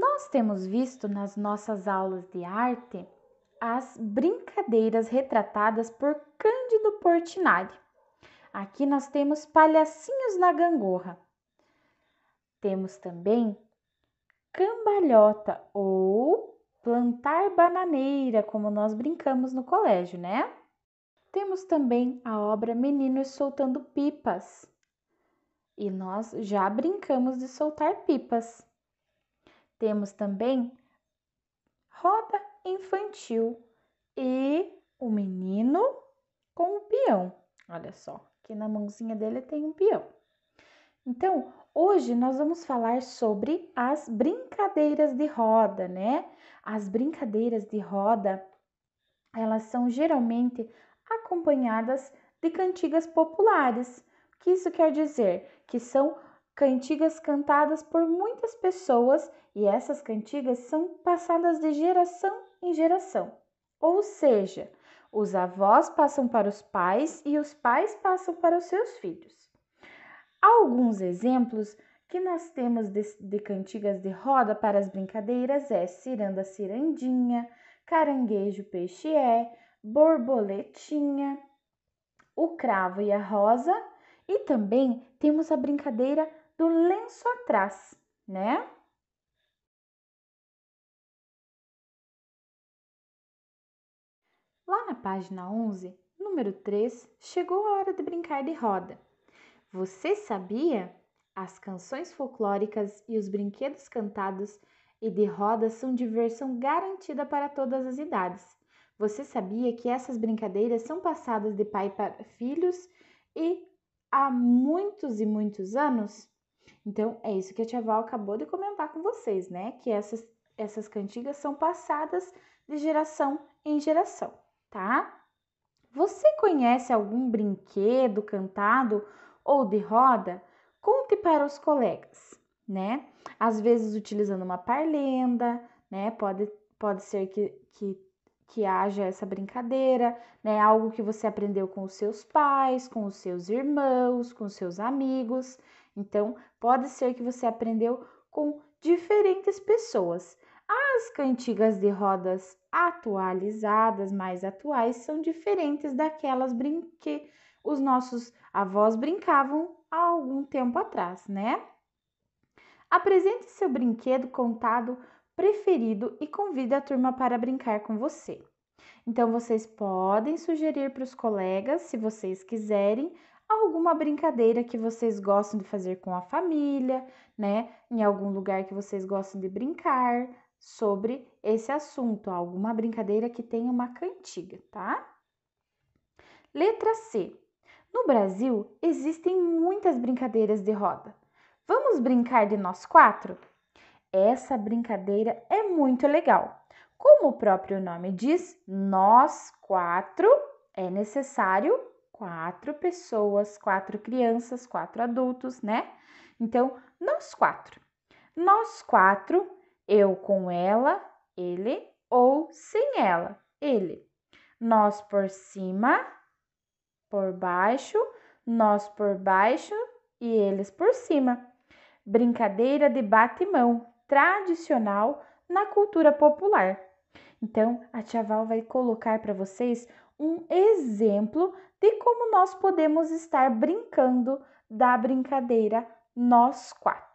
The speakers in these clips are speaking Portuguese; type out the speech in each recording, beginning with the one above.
Nós temos visto nas nossas aulas de arte as brincadeiras retratadas por Cândido Portinari. Aqui nós temos palhacinhos na gangorra. Temos também cambalhota ou plantar bananeira, como nós brincamos no colégio, né? Temos também a obra Meninos Soltando Pipas. E nós já brincamos de soltar pipas. Temos também roda infantil e o menino com o peão. Olha só, que na mãozinha dele tem um peão. Então, hoje nós vamos falar sobre as brincadeiras de roda, né? As brincadeiras de roda, elas são geralmente acompanhadas de cantigas populares. O que isso quer dizer? Que são cantigas cantadas por muitas pessoas e essas cantigas são passadas de geração em geração. Ou seja, os avós passam para os pais e os pais passam para os seus filhos. Alguns exemplos que nós temos de, de cantigas de roda para as brincadeiras é ciranda cirandinha, caranguejo peixe é, borboletinha, o cravo e a rosa, e também temos a brincadeira do lenço atrás, né? Lá na página 11, número 3, chegou a hora de brincar de roda. Você sabia? As canções folclóricas e os brinquedos cantados e de roda são diversão garantida para todas as idades. Você sabia que essas brincadeiras são passadas de pai para filhos e há muitos e muitos anos? Então, é isso que a tia Val acabou de comentar com vocês, né? Que essas, essas cantigas são passadas de geração em geração, tá? Você conhece algum brinquedo cantado ou de roda? Conte para os colegas, né? Às vezes utilizando uma parlenda, né? Pode, pode ser que, que que haja essa brincadeira, né? Algo que você aprendeu com os seus pais, com os seus irmãos, com os seus amigos. Então, pode ser que você aprendeu com diferentes pessoas. As cantigas de rodas atualizadas, mais atuais, são diferentes daquelas que os nossos avós brincavam há algum tempo atrás, né? Apresente seu brinquedo contado preferido e convide a turma para brincar com você. Então, vocês podem sugerir para os colegas, se vocês quiserem, alguma brincadeira que vocês gostam de fazer com a família, né? Em algum lugar que vocês gostam de brincar sobre esse assunto, alguma brincadeira que tenha uma cantiga, tá? Letra C. No Brasil existem muitas brincadeiras de roda. Vamos brincar de nós quatro? Essa brincadeira é muito legal. Como o próprio nome diz, nós quatro é necessário quatro pessoas, quatro crianças, quatro adultos, né? Então, nós quatro. Nós quatro, eu com ela, ele ou sem ela, ele. Nós por cima, por baixo, nós por baixo e eles por cima. Brincadeira de bate-mão, tradicional na cultura popular. Então, a Tia Val vai colocar para vocês um exemplo de como nós podemos estar brincando da brincadeira nós quatro.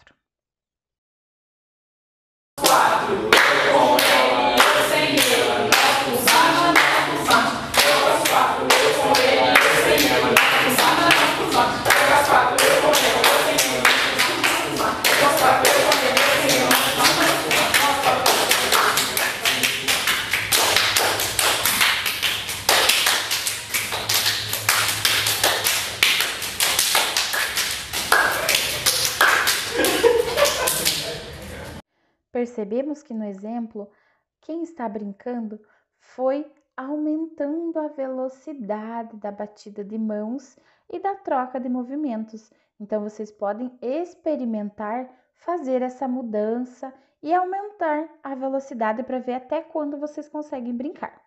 Percebemos que no exemplo, quem está brincando foi aumentando a velocidade da batida de mãos e da troca de movimentos. Então vocês podem experimentar fazer essa mudança e aumentar a velocidade para ver até quando vocês conseguem brincar.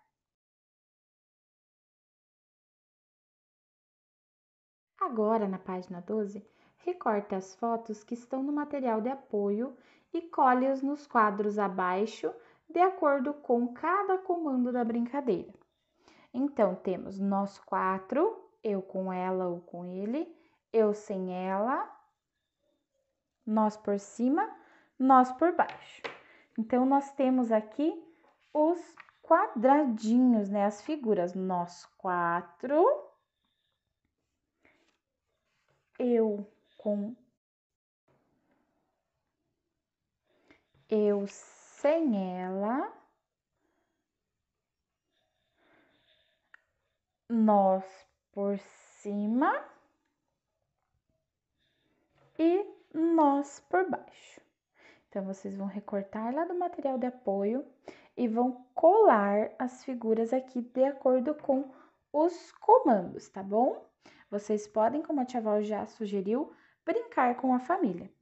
Agora, na página 12, recorte as fotos que estão no material de apoio e colhe-os nos quadros abaixo, de acordo com cada comando da brincadeira. Então, temos nós quatro, eu com ela ou com ele, eu sem ela, nós por cima, nós por baixo. Então, nós temos aqui os quadradinhos, né? As figuras, nós quatro, eu com eu sem ela, nós por cima e nós por baixo. Então, vocês vão recortar lá do material de apoio e vão colar as figuras aqui de acordo com os comandos, tá bom? Vocês podem, como a Tia Val já sugeriu, brincar com a família.